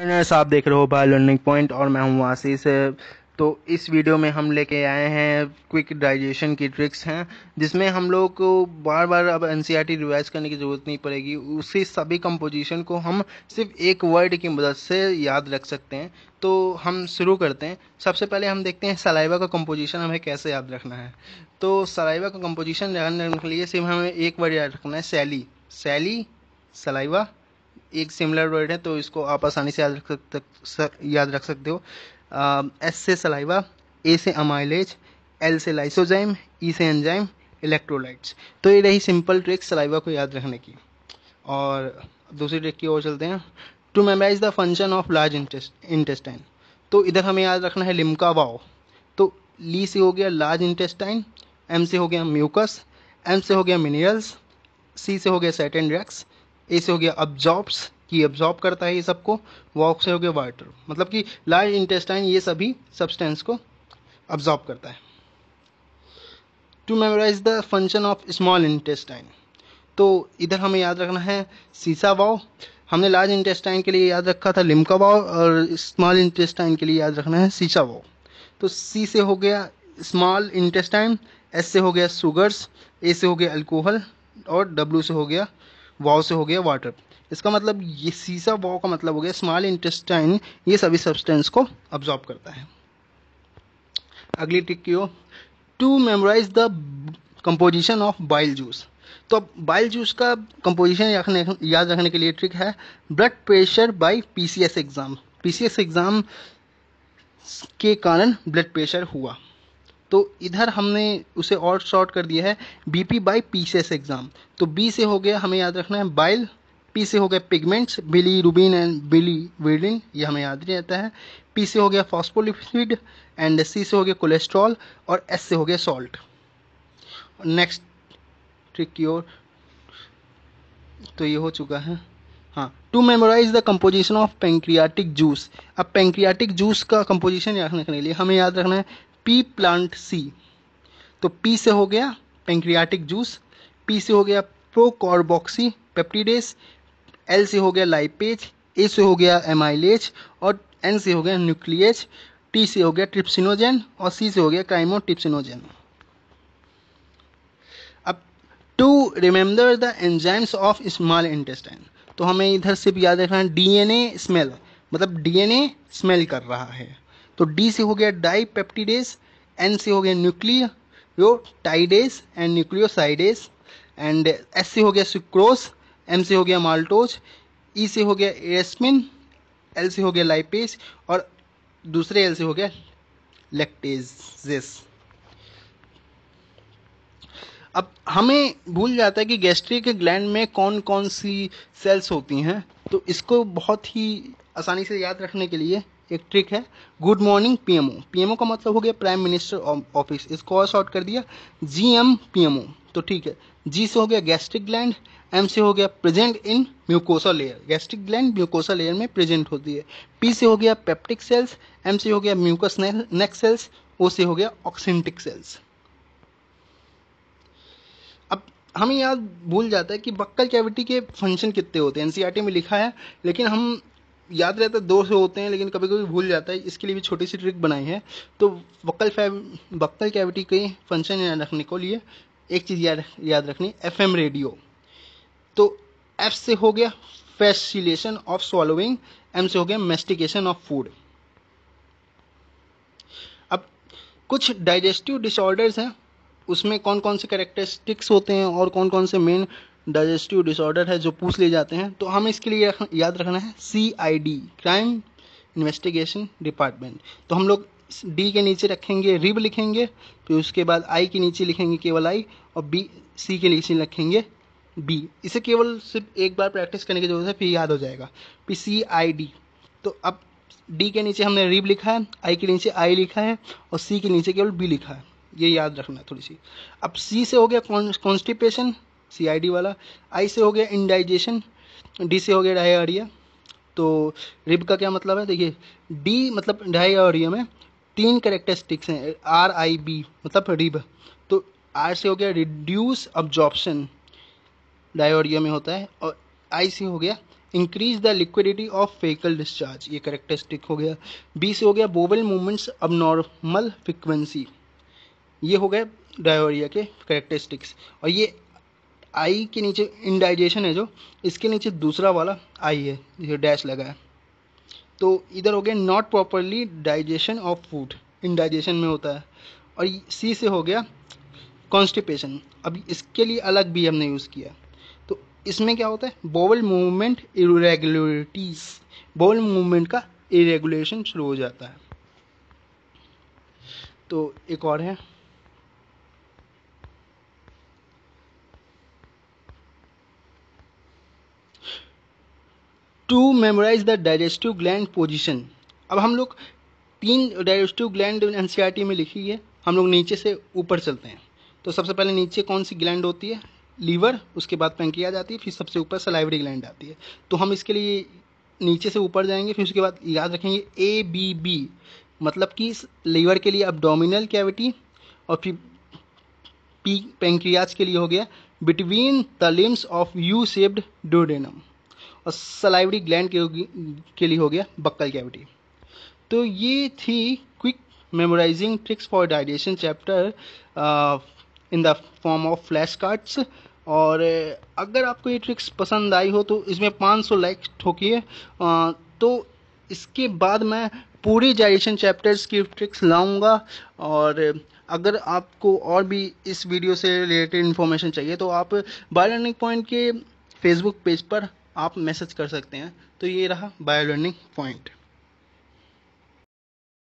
learners आप देख रहे हो बाय लर्निंग पॉइंट और मैं हूँ आशीष तो इस वीडियो में हम लेके आए हैं क्विक डाइजेशन की ट्रिक्स हैं जिसमें हम लोग को बार बार अब एन रिवाइज e करने की ज़रूरत नहीं पड़ेगी उसी सभी कंपोजिशन को हम सिर्फ एक वर्ड की मदद से याद रख सकते हैं तो हम शुरू करते हैं सबसे पहले हम देखते हैं सलाइवा का कंपोजिशन हमें कैसे याद रखना है तो सलाइवा का कंपोजिशन याद रखने के लिए सिर्फ हमें एक वर्ड याद रखना है सैली सैली सलाइवा एक सिमिलर वर्ड है तो इसको आप आसानी से याद रख सकते याद रख सकते हो एस से सलाइवा ए से अमाइलेज एल से लाइसोजाइम ई e से एंजाइम इलेक्ट्रोलाइट्स तो ये रही सिंपल ट्रिक सलाइवा को याद रखने की और दूसरी ट्रिक की ओर चलते हैं to memorize the function of large intestine तो इधर हमें याद रखना है लिमका वाओ तो ली से हो गया लार्ज इंटेस्टाइन एम से हो गया म्यूकस एम से हो गया मिनरल्स सी से हो गया सेटन रैक्स ए से हो गया अब्जॉर्ब्स कि अब्जॉर्ब करता है ये सबको वॉक से हो गया वाटर मतलब कि लार्ज इंटेस्टाइन ये सभी सब्सटेंस को अब्जॉर्ब करता है to memorize the function of small intestine तो इधर हमें याद रखना है सीसा वाव हमने लार्ज इंटेस्टाइन के लिए याद रखा था लिमका वाव और स्मॉल इंटेस्टाइन के लिए याद रखना है सीसा वाव तो सी से हो गया स्मॉल इंटेस्टाइन एस से हो गया सुगर्स ए से हो गया अल्कोहल और डब्ल्यू से हो गया वाव से हो गया वाटर इसका मतलब ये सीसा वाव का मतलब हो गया स्मॉल इंटेस्टाइन ये सभी सब्सटेंस को अब्जॉर्ब करता है अगली टिक की हो to memorize the composition of bile juice तो अब बाइल जूस का कंपोजिशन याद रखने के लिए ट्रिक है blood pressure by PCS exam PCS exam के कारण ब्लड प्रेशर हुआ तो इधर हमने उसे और शॉर्ट कर दिया है B P by P pieces exam तो बी से हो गया हमें याद रखना है बाइल पी से हो गया pigments bilirubin and biliverdin ये हमें याद नहीं रहता है पी से हो गया फॉस्पोलिफिड एंड सी से हो गया कोलेस्ट्रॉल और एस से हो गया सॉल्ट नेक्स्ट ट्रिक की ओर तो ये हो चुका है हाँ to memorize the composition of pancreatic juice अब पेंक्रियाटिक जूस का कम्पोजिशन याद रखने के लिए हमें याद रखना है पी प्लांट सी तो पी से हो गया पेंक्रियाटिक जूस पी से हो गया प्रोकॉर्बोक्सी पेप्टिडेस एल से हो गया लाइपेज ए से हो गया एमाइलेज और एन से हो गया न्यूक्लियज टी से हो गया ट्रिप्सिनोजेन और सी से हो गया क्राइमो ट्रिप्सिनोजन अब to remember the enzymes of small intestine तो हमें इधर से भी याद रखना है डीएनए स्मेल मतलब डीएनए स्मेल कर रहा है तो डी से हो गया डाई पेप्टीडेस एन से हो गया nucleotidase and nucleosidase and S से हो गया सुक्रोस एम से हो गया माल्टोज ई e से हो गया एस्मिन एल से हो गया लाइपेज और दूसरे एल से हो गया लेक्टेजेस अब हमें भूल जाता है कि गैस्ट्रिक ग्लैंड में कौन कौन सी सेल्स होती हैं तो इसको बहुत ही आसानी से याद रखने के लिए एक ट्रिक है गुड मॉर्निंग पीएमओ पीएमओ का मतलब हो गया प्राइम मिनिस्टर ऑफिस इसको और शॉर्ट कर दिया जी एम पीएमओ तो ठीक है जी से हो गया गैस्ट्रिक ग्लैंड एम से हो गया present in mucosa layer gastric gland mucosa layer में प्रेजेंट होती है पी से हो गया पेप्टिक सेल्स एम से हो गया म्यूकस नेक सेल्स ओ से हो गया ऑक्सेंटिक सेल्स अब हमें याद भूल जाता है कि बक्कल कैविटी के फंक्शन कितने होते हैं एनसीईआरटी e में लिखा है लेकिन हम याद रहता है दो से होते हैं लेकिन कभी कभी भूल जाता है इसके लिए भी छोटी सी ट्रिक बनाई है तो बक्कल फैव बक्कल कैविटी के फंक्शन याद रखने को लिए एक चीज़ याद याद रखनी एफ एम रेडियो तो एफ से हो गया फैसिलेशन ऑफ सॉलोविंग एम से हो गया मेस्टिकेशन ऑफ फूड अब कुछ डाइजेस्टिव डिसऑर्डर्स हैं उसमें कौन कौन से करेक्टरिस्टिक्स होते हैं और कौन कौन से मेन डाइजेस्टिव डिसऑर्डर है जो पूछ लिए जाते हैं तो हमें इसके लिए रखन, याद रखना है C I D crime investigation department तो हम लोग डी के नीचे रखेंगे रिब लिखेंगे फिर उसके बाद आई के नीचे लिखेंगे केवल आई और बी सी के नीचे लिखेंगे बी इसे केवल सिर्फ एक बार प्रैक्टिस करने की जरूरत है फिर याद हो जाएगा फिर सी आई डी तो अब डी के नीचे हमने रिब लिखा है आई के नीचे आई लिखा है और सी के नीचे केवल बी लिखा है ये याद रखना थोड़ी सी अब सी से हो गया कॉन्स्टिपेशन सी वाला आई से हो गया इंडाइजेशन डी से हो गया डायरिया तो रिब का क्या मतलब है देखिए डी मतलब डायरिया में तीन करेक्टरिस्टिक्स हैं आर आई बी मतलब रिब तो आर से हो गया रिड्यूस ऑब्जॉर्प्शन डायोरिया में होता है और आई से हो गया increase the liquidity of faecal discharge ये करेक्टरिस्टिक हो गया बी से हो गया बोबल मूवमेंट्स अब नॉर्मल फ्रिक्वेंसी ये हो गया डायोरिया के करेक्टरिस्टिक्स और ये आई के नीचे इंडाइजेशन है जो इसके नीचे दूसरा वाला आई है जो डैश लगा है तो इधर हो गया not properly digestion of food indigestion में होता है और सी से हो गया कॉन्स्टिपेशन अब इसके लिए अलग भी हमने यूज़ किया तो इसमें क्या होता है bowel movement irregularities bowel movement का इरेगुलेशन शुरू हो जाता है तो एक और है to memorize the digestive gland position अब हम लोग तीन डाइजेस्टिव ग्लैंड एन में लिखी है हम लोग नीचे से ऊपर चलते हैं तो सबसे पहले नीचे कौन सी ग्लैंड होती है लीवर उसके बाद पेंकिया जाती है फिर सबसे ऊपर सलाइवरी ग्लैंड आती है तो हम इसके लिए नीचे से ऊपर जाएंगे फिर उसके बाद याद रखेंगे ए बी बी मतलब कि लीवर के लिए अबडोमिनल कैविटी और फिर पी पेंक्रियाज के लिए हो गया between the limbs of U shaped duodenum और सलाइवरी ग्लैंड के होगी के लिए हो गया बक्कल कैविटी तो ये थी quick memorizing tricks for digestion chapter in the form of flash cards और uh, अगर आपको ये ट्रिक्स पसंद आई हो तो इसमें 500 लाइक ठोकिए uh, तो इसके बाद मैं पूरी डाइजेशन चैप्टर्स की ट्रिक्स लाऊंगा और uh, अगर आपको और भी इस वीडियो से रिलेटेड इन्फॉर्मेशन चाहिए तो आप बायोलैंडिक पॉइंट के फेसबुक पेज पर आप मैसेज कर सकते हैं तो ये रहा बायो लर्निंग पॉइंट